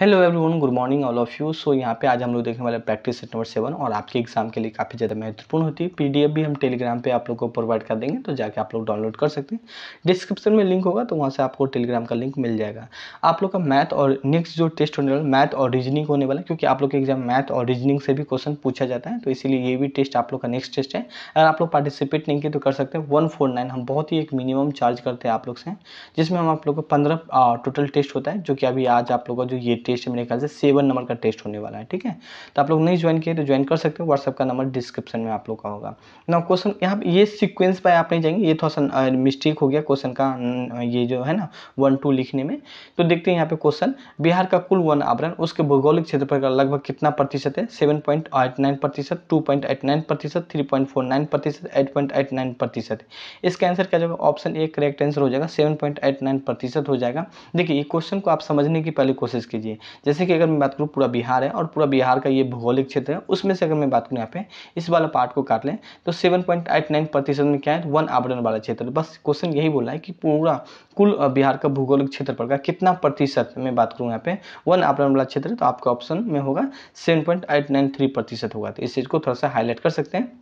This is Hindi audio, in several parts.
hello everyone good morning all of you so यहाँ पे आज हम लोग देखने वाले प्रैक्टिस सेट नंबर सेवन और आपके एग्जाम के लिए काफ़ी ज़्यादा महत्वपूर्ण होती है पीडीएफ भी हम टेलीग्राम पे आप लोग को प्रोवाइड कर देंगे तो जाके आप लोग डाउनलोड कर सकते हैं डिस्क्रिप्शन में लिंक होगा तो वहाँ से आपको टेलीग्राम का लिंक मिल जाएगा आप लोग का मैथ और नेक्स्ट जो टेस्ट होने वाला मैथ और रीजनिंग होने वाला क्योंकि आप लोग के एग्जाम मैथ और रीजनिंग से भी क्वेश्चन पूछा जाता है तो इसीलिए ये भी टेस्ट आप लोग का नेक्स्ट टेस्ट है अगर आप लोग पार्टिसिपेट नहीं किए तो कर सकते हैं वन फोर नाइन हम बहुत ही एक मिनिमम चार्ज करते हैं आप लोग से जिसमें हम आप लोग को पंद्रह टोटल टेस्ट होता है जो कि अभी आज आप लोग का जो ये टेस्ट मेरे ख्याल से सेवन नंबर का टेस्ट होने वाला है ठीक है तो आप लोग नहीं ज्वाइन किए तो ज्वाइन कर सकते हो व्हाट्सअप का नंबर डिस्क्रिप्शन में आप लोग का होगा ना क्वेश्चन यहाँ ये सिक्वेंस पर आप नहीं जाएंगे ये थोड़ा सा मिस्टेक हो गया क्वेश्चन का ये जो है ना वन टू लिखने में तो देखते हैं यहाँ पे क्वेश्चन बिहार का कुल वन आवरण उसके भौगोलिक क्षेत्र पर लगभग कितना प्रतिशत है सेवन पॉइंट एट नाइन प्रतिशत टू पॉइंट एट नाइन प्रतिशत थ्री पॉइंट फोर नाइन प्रतिशत एट पॉइंट एट नाइन प्रतिशत इसका आंसर क्या जाएगा ऑप्शन ए करेक्ट आंसर हो जाएगा सेवन पॉइंट एट नाइन प्रतिशत हो जाएगा देखिए ये क्वेश्चन को आप समझने की पहले कोशिश कीजिए चाहिए जैसे कि अगर मैं बात करूँ पूरा बिहार है और पूरा बिहार का ये भौगोलिक क्षेत्र है उसमें से अगर मैं बात करूँ यहाँ पे इस वाला पार्ट को काट लें तो सेवन पॉइंट एट नाइन प्रतिशत में क्या है वन आवरण वाला क्षेत्र बस क्वेश्चन यही बोला है कि पूरा कुल बिहार का भौगोलिक पर का कितना प्रतिशत मैं बात करूँ यहाँ पे वन आवरण वाला क्षेत्र तो आपका ऑप्शन में होगा seven point eight nine three प्रतिशत होगा तो इस चीज़ को थोड़ा सा हाईलाइट कर सकते हैं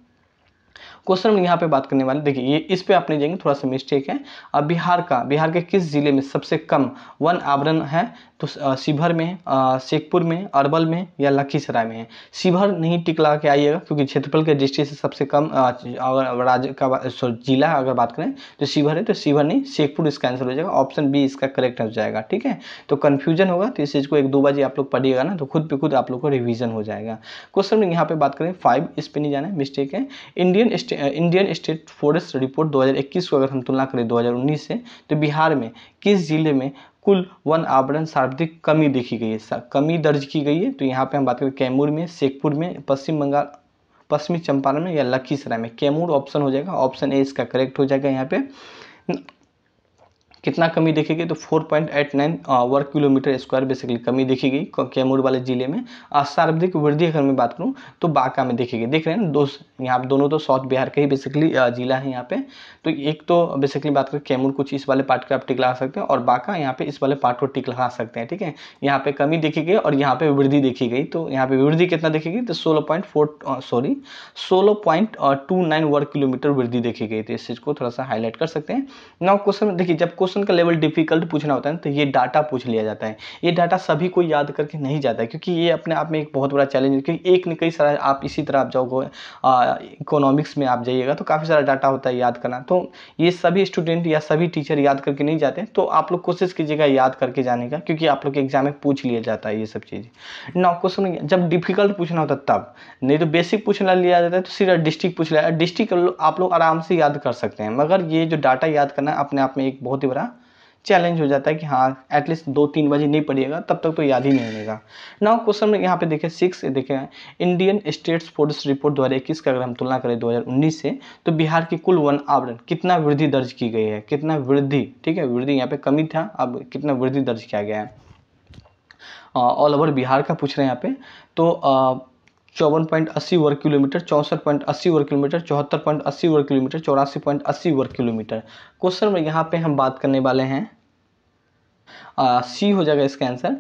क्वेश्चन हम यहाँ पे बात करने वाले देखिए ये इस पे आप नहीं जाएंगे थोड़ा सा मिस्टेक है अब बिहार का बिहार के किस जिले में सबसे कम वन आवरण है तो शिवहर में शेखपुर में अरवल में या लखीसराय में है शिवहर नहीं टिक लगा के आइएगा क्योंकि क्षेत्रफल के दृष्टि से सबसे कम राज्य का सॉरी जिला अगर बात करें तो शिवहर है तो शिवहर नहीं शेखपुर इसका आंसर हो जाएगा ऑप्शन बी इसका करेक्ट हो जाएगा ठीक है तो कन्फ्यूजन होगा तो इस चीज़ को एक दो बजे आप लोग पढ़िएगा ना तो खुद पे खुद आप लोग को रिविजन हो जाएगा क्वेश्चन यहाँ पे बात करें फाइव इस पर नहीं जाना है मिस्टेक है Indian state Indian state forest report 2021 को अगर हम तुलना करें 2019 से तो बिहार में किस जिले में कुल वन आवरण सर्वाधिक कमी देखी गई है कमी दर्ज की गई है तो यहाँ पे हम बात करें कैमूर में शेखपुर में पश्चिम बंगाल पश्चिमी चंपारण में या लखीसराय में कैमूर ऑप्शन हो जाएगा ऑप्शन ए इसका करेक्ट हो जाएगा यहाँ पे कितना कमी देखेगी तो 4.89 वर्ग किलोमीटर स्क्वायर बेसिकली कमी देखी गई कैमूर वाले जिले में uh, सर्वाधिक वृद्धि अगर मैं बात करूँ तो बांका में देखेगी देख रहे हैं दो यहाँ दोनों तो साउथ बिहार का ही बेसिकली uh, जिला है यहाँ पे तो एक तो बेसिकली बात करें कैमूर कुछ इस वाले पार्ट को आप टिक लगा सकते हैं और बांका यहाँ पे इस वाले पार्ट को टिक लगा सकते हैं ठीक है यहाँ पे कमी देखी गई और यहाँ पे वृद्धि देखी गई तो यहाँ पे वृद्धि कितना देखी गई तो सोलह पॉइंट फोर सॉरी सोलह पॉइंट टू नाइन वर्ग किलोमीटर वृद्धि देखी गई तो इस चीज़ को थोड़ा सा हाईलाइट कर सकते हैं नौ क्वेश्चन देखिए जब क्वेश्चन क्वेश्चन का लेवल डिफिकल्ट पूछना होता है ना तो ये डाटा पूछ लिया जाता है ये डाटा सभी को याद करके नहीं जाता है क्योंकि ये अपने आप में एक बहुत बड़ा चैलेंज है क्योंकि एक नहीं कई सारा आप इसी तरह आप जाओगे इकोनॉमिक्स में आप जाइएगा तो काफ़ी सारा डाटा होता है याद करना तो ये सभी स्टूडेंट या सभी टीचर याद करके नहीं जाते तो आप लोग कोशिश कीजिएगा याद करके जाने का क्योंकि आप लोग के एग्जाम में पूछ लिया जाता है ये सब चीज़ें नौ क्वेश्चन जब डिफिकल्ट पूछना होता तब नहीं तो बेसिक पूछना लिया जाता है तो सीधा डिस्ट्रिक्ट पूछ लिया डिस्ट्रिक्ट आप लोग आराम से याद कर सकते हैं मगर ये जो डाटा याद करना अपने आप में एक बहुत ही बड़ा चैलेंज हो जाता है कि हाँ एटलीस्ट दो तीन बजे नहीं पढ़िएगा तब तक तो याद ही नहीं रहेगा नाउ क्वेश्चन में यहाँ पे देखिए सिक्स देखे इंडियन स्टेट्स फोर्स रिपोर्ट दो इक्कीस का अगर हम तुलना करें दो से तो बिहार की कुल वन आवरण कितना वृद्धि दर्ज की गई है कितना वृद्धि ठीक है वृद्धि यहाँ पे कमी था अब कितना वृद्धि दर्ज किया गया है ऑल ओवर बिहार का पूछ रहे हैं यहाँ पे तो चौवन पॉइंट अस्सी वर्ग किलोमीटर चौंसठ पॉइंट अस्सी वर्ग किलोमीटर चौहत्तर पॉइंट अस्सी वर्ग किलोमीटर चौरासी पॉइंट अस्सी वर्ग किलोमीटर क्वेश्चन में यहाँ पे हम बात करने वाले हैं सी हो जाएगा इसका आंसर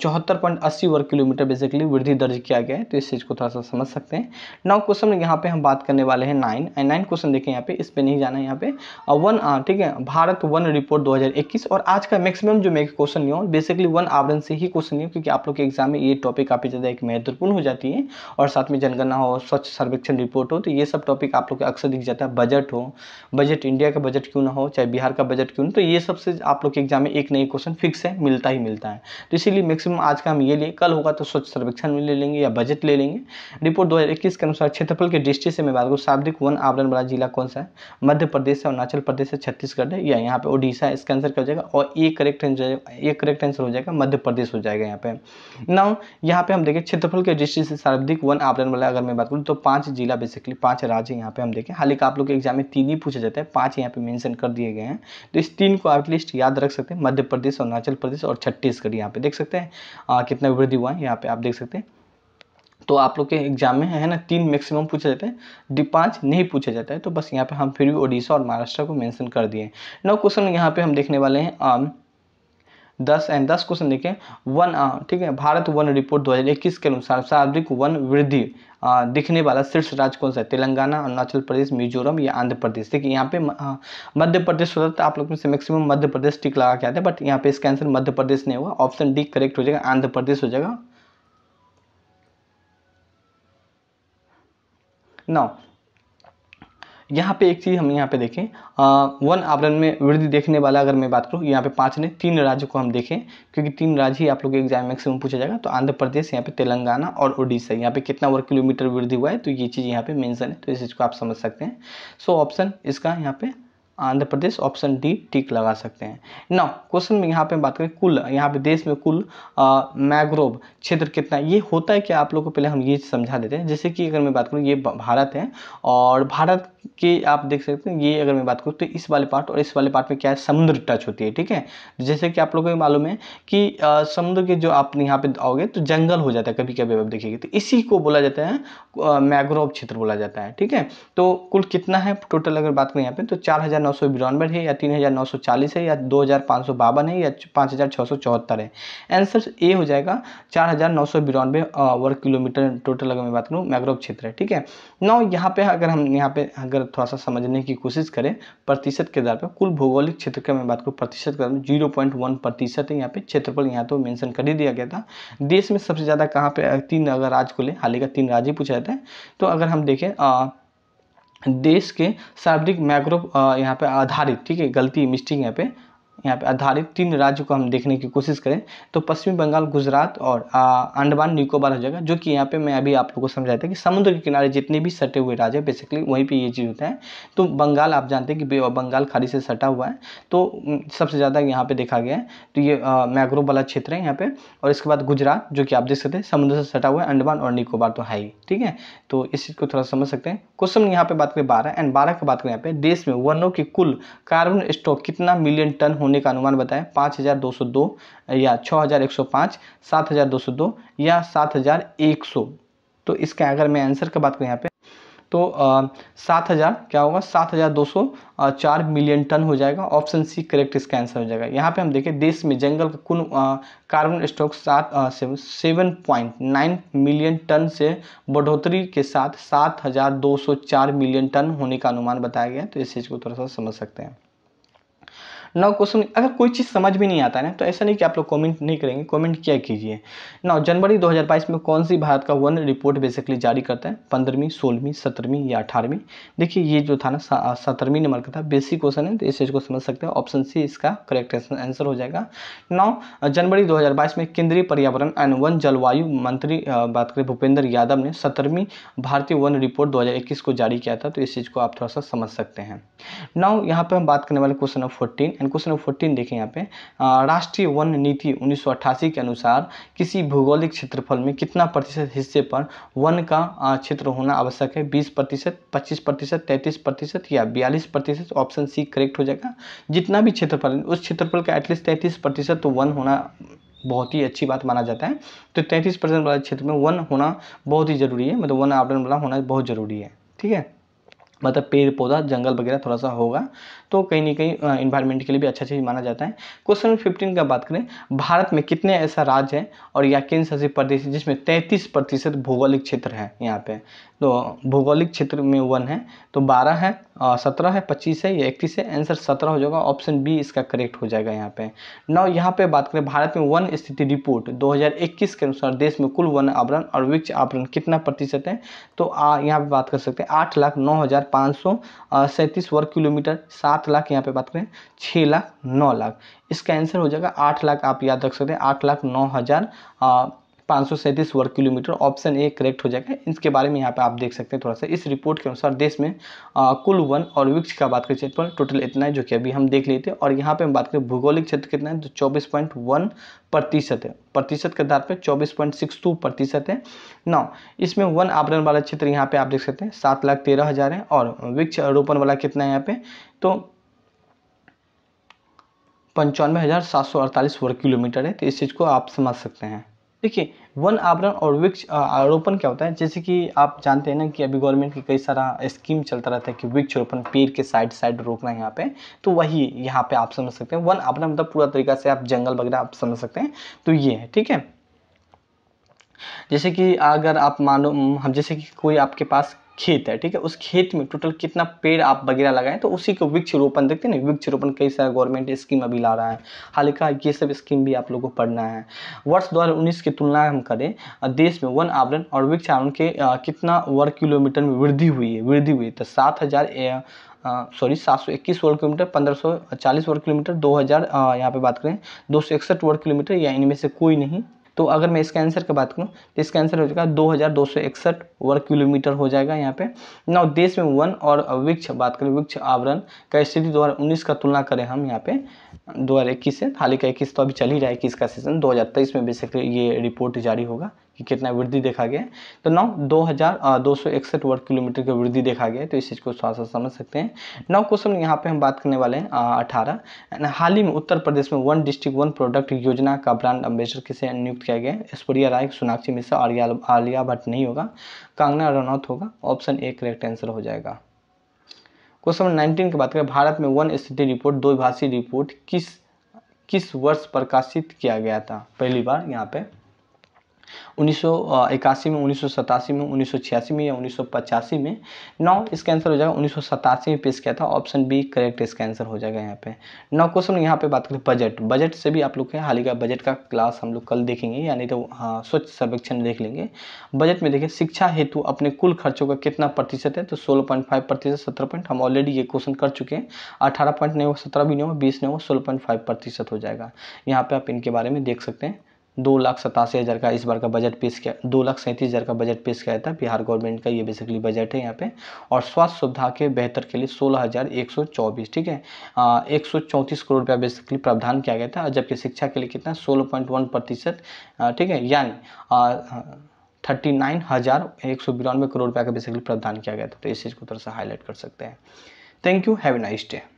चौहत्तर पॉइंट अस्सी वर्ग किलोमीटर बेसिकली वृद्धि दर्ज किया गया है तो इस चीज़ को थोड़ा सा समझ सकते हैं नौ क्वेश्चन यहाँ पे हम बात करने वाले हैं नाइन एंड नाइन क्वेश्चन देखें यहाँ पे इस पर नहीं जाना है यहाँ पे वन ठीक है भारत वन रिपोर्ट 2021 और आज का मैक्सिमम जो मेरे क्वेश्चन नहीं हो बेसिकली वन आवरण से ही क्वेश्चन हो क्योंकि आप लोग के एग्जाम में ये टॉपिक काफ़ी ज़्यादा एक महत्वपूर्ण हो जाती है और साथ में जनगणना हो स्वच्छ सर्वेक्षण रिपोर्ट हो तो ये सब टॉपिक आप लोग अक्सर दिख जाता है बजट हो बजट इंडिया का बजट क्यों ना हो चाहे बिहार का बजट क्यों ना तो ये सबसे आप लोग के एग्जाम में एक नई क्वेश्चन परसेंट फिक्स है मिलता ही मिलता है तो इसीलिए मैक्सिमम आज का हम ये लिए कल होगा तो स्वच्छ सर्वेक्षण में ले लेंगे या बजट ले लेंगे रिपोर्ट दो के अनुसार क्षेत्रफल के दृष्टि से मैं बात करूँ शाब्दिक वन आवरण वाला जिला कौन सा है मध्य प्रदेश है अरुणाचल प्रदेश है छत्तीसगढ़ है या यहाँ पर ओडिशा इसका आंसर क्या हो जाएगा और a correct answer a correct answer हो जाएगा मध्य प्रदेश हो जाएगा यहाँ पे नाउ यहाँ पे हम देखें क्षेत्रफल के दृष्टि से शाब्दिक वन आवरण वाला अगर मैं बात करूँ तो पाँच जिला बेसिकली पाँच राज्य यहाँ पे हम देखें हालांकि आप लोग एग्जाम में तीन ही पूछे जाते हैं पाँच यहाँ पे मैंशन कर दिए गए हैं तो इस तीन को आप लिस्ट याद रख सकते हैं मध्य प्रदेश प्रदेश अरुणाचल प्रदेश और छत्तीसगढ़ यहाँ पे देख सकते हैं आ, कितना वृद्धि हुआ है यहाँ पे आप देख सकते हैं तो आप लोग के एग्जाम में है ना तीन मैक्सिमम पूछे जाते हैं डी पाँच नहीं पूछा जाता है तो बस यहाँ पे हम फिर भी ओडिशा और महाराष्ट्र को मेंशन कर दिए नौ क्वेश्चन यहाँ पे हम देखने वाले हैं आम दस एंड दस क्वेश्चन देखें वन ठीक है भारत वन रिपोर्ट 2021 के अनुसार सर्वाधिक वन वृद्धि दिखने वाला शीर्ष राज्य कौन सा है तेलंगाना अरुणाचल प्रदेश मिजोरम या आंध्र प्रदेश देखिए यहाँ पे मध्य प्रदेश होता तो आप लोग में से मैक्सिमम मध्य प्रदेश टिक लगा के आते हैं बट यहाँ पे इसका आंसर मध्य प्रदेश नहीं हुआ ऑप्शन डी करेक्ट हो जाएगा आंध्र प्रदेश हो जाएगा नौ यहाँ पे एक चीज़ हम यहाँ पे देखें वन आवरण में वृद्धि देखने वाला अगर मैं बात करूँ यहाँ पे पाँच ने तीन राज्य को हम देखें क्योंकि तीन राज्य ही आप लोग एग्जाम मैक्सिमम पूछा जाएगा तो आंध्र प्रदेश यहाँ पे तेलंगाना और उड़ीसा यहाँ पे कितना वर्ग किलोमीटर वृद्धि हुआ है तो ये चीज़ यहाँ पे मेंशन है तो इस चीज़ को आप समझ सकते हैं सो ऑप्शन इसका यहाँ पे Andhra Pradesh option D tick लगा सकते हैं नौ क्वेश्चन में यहाँ पे बात करें कुल यहाँ पे देश में कुल मैग्रोव क्षेत्र कितना ये होता है क्या आप लोगों को पहले हम ये समझा देते हैं जैसे कि अगर मैं बात करूँ ये भारत है और भारत कि आप देख सकते हैं ये अगर मैं बात करूँ तो इस वाले पार्ट और इस वाले पार्ट में क्या है समुद्र टच होती है ठीक है जैसे कि आप लोगों को मालूम है कि समुद्र के जो आप यहाँ पे आओगे तो जंगल हो जाता है कभी कभी आप देखेंगे तो इसी को बोला जाता है मैग्रोव क्षेत्र बोला जाता है ठीक है तो कुल कितना है टोटल अगर बात करें यहाँ पे तो चार हज़ार नौ सौ बिरानवे है या तीन हज़ार नौ सौ चालीस है या दो हज़ार पाँच सौ बावन है या पाँच हज़ार सौ चौहत्तर है आंसर ए हो जाएगा चार हज़ार नौ सौ बिरानवे वर्ग किलोमीटर टोटल अगर मैं बात करूँ मैग्रोव क्षेत्र है ठीक है नौ यहाँ पे अगर हम यहाँ पे अगर अगर थोड़ा सा समझने की कोशिश करें प्रतिशत के आधार पर कुल भौगोलिक क्षेत्र का मैं बात करूँ प्रतिशत के आधार जीरो पॉइंट वन प्रतिशत यहाँ पे क्षेत्रफल यहाँ तो मेंशन कर ही दिया गया था देश में सबसे ज़्यादा कहाँ पे तीन अगर राज्य को ले हाल का तीन राज्य पूछा जाता है तो अगर हम देखें आ, देश के सर्वाधिक मैक्रो यहाँ पे आधारित ठीक है गलती मिस्टेक यहाँ पे यहाँ पे आधारित तीन राज्य को हम देखने की कोशिश करें तो पश्चिमी बंगाल गुजरात और अंडमान निकोबार हो जाएगा जो कि यहाँ पे मैं अभी आप लोगों को समझाया था कि समुद्र के किनारे जितने भी सटे हुए राज्य बेसिकली वहीं पे ये चीज़ होता है तो बंगाल आप जानते हैं कि बंगाल खाड़ी से सटा हुआ है तो सबसे ज़्यादा यहाँ पर देखा गया है तो ये मैग्रो वाला क्षेत्र है यहाँ पर और इसके बाद गुजरात जो कि आप देख सकते हैं समुद्र से सटा हुआ है अंडमान और निकोबार तो है ही ठीक है तो इस चीज़ को थोड़ा समझ सकते हैं क्वेश्चन यहाँ पे बात करें बारह एंड बारह की बात करें यहाँ पे देश में वनों की कुल कार्बन स्टॉक कितना मिलियन टन होने का अनुमान बताएं पाँच हज़ार दो सौ दो या छः हज़ार एक सौ पाँच सात हज़ार दो सौ दो या सात हज़ार एक सौ तो इसका अगर मैं आंसर की बात करूँ यहाँ पे तो सात हज़ार क्या होगा सात हज़ार दो सौ चार मिलियन टन हो जाएगा ऑप्शन सी करेक्ट इसका आंसर हो जाएगा यहाँ पे हम देखें देश में जंगल का कुल कार्बन स्टॉक सात seven point nine million tonne से बढ़ोतरी के साथ सात हज़ार दो सौ चार मिलियन टन होने का अनुमान बताया गया है तो इस चीज़ को थोड़ा सा समझ सकते हैं नौ क्वेश्चन अगर कोई चीज़ समझ भी नहीं आता है ना तो ऐसा नहीं कि आप लोग कमेंट नहीं करेंगे कमेंट क्या कीजिए नौ जनवरी 2022 में कौन सी भारत का वन रिपोर्ट बेसिकली जारी करता है पंद्रहवीं सोलहवीं सत्रहवीं या अठारहवीं देखिए ये जो था ना सत्रहवीं नंबर का था बेसिक क्वेश्चन है तो इस चीज़ को समझ सकते हैं ऑप्शन सी इसका करेक्ट आंसर हो जाएगा नौ जनवरी दो में केंद्रीय पर्यावरण एंड वन जलवायु मंत्री बात करें भूपेंद्र यादव ने सत्रहवीं भारतीय वन रिपोर्ट दो को जारी किया था तो इस चीज़ को आप थोड़ा सा समझ सकते हैं नौ यहाँ पे हम बात करने वाले question number fourteen and question number fourteen देखें यहाँ पे राष्ट्रीय वन नीति उन्नीस के अनुसार किसी भौगोलिक क्षेत्रफल में कितना प्रतिशत हिस्से पर वन का क्षेत्र होना आवश्यक है बीस प्रतिशत पच्चीस प्रतिशत तैंतीस प्रतिशत या बयालीस प्रतिशत ऑप्शन सी करेक्ट हो जाएगा जितना भी क्षेत्रफल उस क्षेत्रफल का एटलीस्ट तैंतीस प्रतिशत तो वन होना बहुत ही अच्छी बात माना जाता है तो तैंतीस परसेंट वाले क्षेत्र में वन होना बहुत ही ज़रूरी है मतलब वन आवरण वाला होना बहुत ज़रूरी है ठीक है मतलब पेड़ पौधा जंगल वगैरह थोड़ा सा होगा तो कहीं ना कहीं इन्वायरमेंट के लिए भी अच्छा चीज़ माना जाता है क्वेश्चन फिफ्टीन का बात करें भारत में कितने ऐसा राज्य है और या केंद्र शासित प्रदेश जिसमें तैंतीस प्रतिशत भौगोलिक क्षेत्र है यहाँ पे तो भौगोलिक क्षेत्र में वन है तो बारह है सत्रह है पच्चीस है या इकतीस है आंसर सत्रह हो जाएगा ऑप्शन बी इसका करेक्ट हो जाएगा यहाँ पे नौ यहाँ पे बात करें भारत में वन स्थिति रिपोर्ट 2021 के अनुसार देश में कुल वन आवरण और वृक्ष आवरण कितना प्रतिशत है तो यहाँ पे बात कर सकते हैं आठ लाख नौ हज़ार पाँच सौ सैंतीस वर्ग किलोमीटर सात सात लाख यहाँ पे बात करें छः लाख नौ लाख इसका आंसर हो जाएगा आठ लाख आप याद रख सकते हैं आठ लाख नौ हज़ार पाँच वर्ग किलोमीटर ऑप्शन ए करेक्ट हो जाएगा इसके बारे में यहाँ पे आप देख सकते हैं थोड़ा सा इस रिपोर्ट के अनुसार देश में आ, कुल वन और वृक्ष का बात करें क्षेत्रफल टोटल इतना है जो कि अभी हम देख लेते हैं और यहाँ पे हम बात करें भूगोलिक क्षेत्र कितना है तो चौबीस पॉइंट वन प्रतिशत है प्रतिशत के आधार पर चौबीस पॉइंट सिक्स टू प्रतिशत है नौ इसमें वन आवरण वाला क्षेत्र यहाँ पे आप देख सकते हैं सात लाख तेरह हज़ार है और वृक्ष रोपण वाला कितना है यहाँ पे तो पंचानवे हज़ार सात सौ अड़तालीस वर्ग किलोमीटर है तो इस चीज़ को आप समझ सकते हैं देखिए वन आवरण और वृक्ष आरोपण क्या होता है जैसे कि आप जानते हैं ना कि अभी गवर्नमेंट की कई सारा स्कीम चलता रहता है कि वृक्ष रोपण पेड़ के साइड साइड रोकना है यहाँ पे तो वही यहाँ पे आप समझ सकते हैं वन आवरण मतलब पूरा तरीका से आप जंगल वगैरह आप समझ सकते हैं तो ये है ठीक है जैसे कि अगर आप मानो हम जैसे कि कोई आपके पास खेत है ठीक है उस खेत में टोटल कितना पेड़ आप वगैरह लगाएं तो उसी को वृक्षरोपण देखते हैं ना वृक्षरोपण कई सारा गवर्नमेंट स्कीम अभी ला रहा है हालांकि हाँ, ये सब स्कीम भी आप लोगों को पढ़ना है वर्ष दो की तुलना हम करें देश में वन आवरण और वृक्ष आवरण के कितना वर्ग किलोमीटर में वृद्धि हुई है वृद्धि हुई तो सात हज़ार सॉरी सात सौ इक्कीस वर्ग किलोमीटर पंद्रह सौ चालीस वर्ग किलोमीटर दो हज़ार यहाँ पे बात करें दो सौ इकसठ वर्ग किलोमीटर या इनमें से कोई नहीं तो अगर मैं इसके आंसर की बात करूँ तो इसका आंसर हो जाएगा दो हज़ार दो सौ इकसठ वर्ग किलोमीटर हो जाएगा यहाँ पे ना देश में वन और वृक्ष बात करें वृक्ष आवरण का स्थिति दो हज़ार उन्नीस का तुलना करें हम यहाँ पे दो हज़ार इक्कीस से का इक्कीस तो अभी चल ही रहा है इक्कीस का सेशन दो हज़ार तेईस में बेसिकली ये रिपोर्ट जारी होगा कि कितना वृद्धि देखा गया तो नौ दो हज़ार दो सौ इकसठ वर्ग किलोमीटर की वृद्धि देखा गया तो इस चीज़ को थोड़ा सा समझ सकते हैं नौ क्वेश्चन यहाँ पे हम बात करने वाले हैं अठारह हाल ही में उत्तर प्रदेश में वन डिस्ट्रिक्ट वन प्रोडक्ट योजना का ब्रांड अम्बेसडर किसे नियुक्त किया गया ऐश्वर्या राय सोनाक्षी मिश्रा आलिया आलिया भट्ट नहीं होगा कांगना रनौत होगा ऑप्शन ए करेक्ट आंसर हो जाएगा क्वेश्चन नंबर नाइनटीन की बात करें भारत में वन स्थिति रिपोर्ट द्विभाषी रिपोर्ट किस किस वर्ष प्रकाशित किया गया था पहली बार यहाँ पे उन्नीस में उन्नीस में उन्नीस में या उन्नीस में नौ इसका आंसर हो जाएगा उन्नीस में पेश किया था ऑप्शन बी करेक्ट इसका आंसर हो जाएगा यहाँ पे नौ क्वेश्चन यहाँ पे बात करें बजट बजट से भी आप लोग के हाल ही का बजट का क्लास हम लोग कल देखेंगे यानी तो हाँ स्वच्छ सर्वेक्षण देख लेंगे बजट में देखिए शिक्षा हेतु अपने कुल खर्चों का कितना प्रतिशत है तो सोलह पॉइंट फाइव प्रतिशत सत्रह पॉइंट हम ऑलरेडी ये क्वेश्चन कर चुके हैं अठारह पॉइंट नहीं होगा सत्रह भी नहीं हो बीस नहीं होगा सोलह पॉइंट फाइव प्रतिशत हो जाएगा यहाँ पर आप इनके बारे में देख सकते हैं दो लाख सतासी हज़ार का इस बार का बजट पेश किया दो लाख सैंतीस हज़ार का बजट पेश किया था बिहार गवर्नमेंट का ये बेसिकली बजट है यहाँ पे और स्वास्थ्य सुविधा के बेहतर के लिए सोलह हज़ार एक सौ चौबीस ठीक है एक सौ चौंतीस करोड़ रुपया बेसिकली प्रावधान किया गया था जबकि शिक्षा के लिए कितना सोलह पॉइंट वन प्रतिशत ठीक है यानी थर्टी नाइन हज़ार एक सौ बिरानवे करोड़ रुपया का बेसिकली प्रावधान किया गया था तो इस चीज़ को थोड़ा सा हाईलाइट कर सकते हैं thank you have a nice day